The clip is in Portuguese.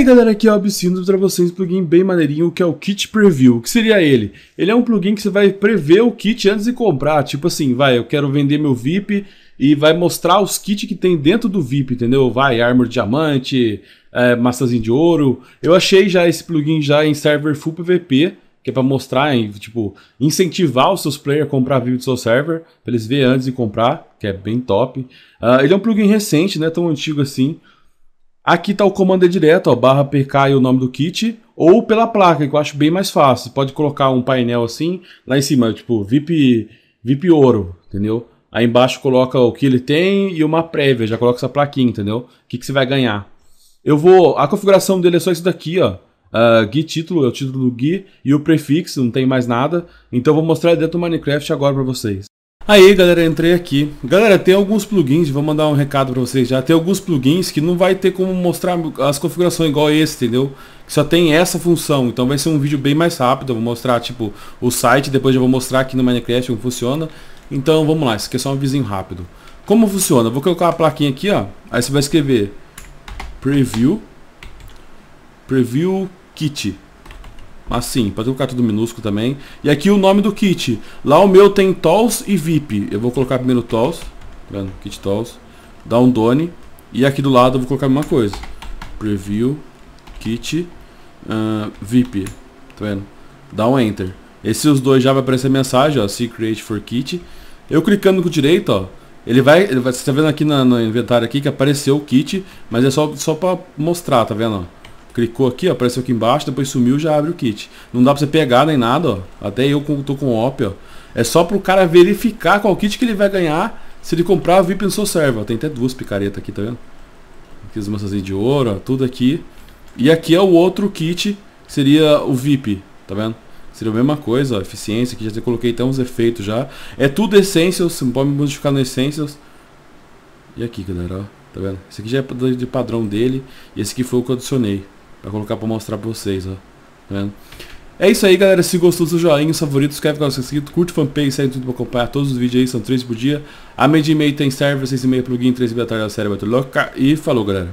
aí galera, aqui é o Absinto para vocês um plugin bem maneirinho que é o Kit Preview. O que seria ele? Ele é um plugin que você vai prever o kit antes de comprar, tipo assim, vai, eu quero vender meu VIP e vai mostrar os kits que tem dentro do VIP, entendeu? Vai, Armor Diamante, é, Massazinho de Ouro. Eu achei já esse plugin já em server full PVP, que é para mostrar, hein, tipo, incentivar os seus players a comprar VIP do seu server, para eles verem antes de comprar, que é bem top. Uh, ele é um plugin recente, não é tão antigo assim. Aqui está o comando é direto, ó, barra pk e o nome do kit, ou pela placa, que eu acho bem mais fácil. pode colocar um painel assim, lá em cima, tipo VIP, VIP ouro, entendeu? Aí embaixo coloca o que ele tem e uma prévia, já coloca essa plaquinha, entendeu? O que, que você vai ganhar. Eu vou... A configuração dele é só isso daqui, ó. Uh, gui título, é o título do gui e o prefixo, não tem mais nada. Então eu vou mostrar dentro do Minecraft agora para vocês. Aí galera, entrei aqui. Galera, tem alguns plugins, vou mandar um recado pra vocês já. Tem alguns plugins que não vai ter como mostrar as configurações igual esse, entendeu? Que só tem essa função, então vai ser um vídeo bem mais rápido. Eu vou mostrar tipo o site, depois eu vou mostrar aqui no Minecraft como funciona. Então vamos lá, isso aqui é só um vizinho rápido. Como funciona? vou colocar a plaquinha aqui, ó. Aí você vai escrever Preview Preview Kit mas sim, pode colocar tudo minúsculo também. E aqui o nome do kit. Lá o meu tem TOLS e VIP. Eu vou colocar primeiro tá Vendo? Kit dá um done. E aqui do lado eu vou colocar a mesma coisa. Preview. Kit. Uh, VIP. Tá vendo? Dá um Enter. Esses dois já vai aparecer a mensagem, ó. See Create for Kit. Eu clicando com o direito, ó. Ele vai, ele vai, você tá vendo aqui no inventário aqui que apareceu o kit, mas é só, só pra mostrar, tá vendo? Ó? Clicou aqui, ó, apareceu aqui embaixo, depois sumiu já abre o kit. Não dá pra você pegar nem nada, ó. Até eu tô com OP, ó. É só pro cara verificar qual kit que ele vai ganhar se ele comprar a VIP no seu server. Ó. Tem até duas picaretas aqui, tá vendo? Aqui as maçãzinhas de ouro, ó, tudo aqui. E aqui é o outro kit, que seria o VIP, tá vendo? Seria a mesma coisa, ó, eficiência, que já coloquei até uns efeitos já. É tudo Essentials, pode modificar no Essentials. E aqui, galera, ó, tá vendo? Esse aqui já é de padrão dele, e esse aqui foi o que eu adicionei. Pra colocar pra mostrar pra vocês, ó. Tá vendo? É isso aí, galera. Se gostou, seu joinha, favorito, inscreve no canal se é curte o fanpage, segue tudo pra acompanhar todos os vídeos aí, são três por dia. A meia e meia tem server, seis e meia plugin, três e meia tarde da é série tudo Louca. E falou, galera.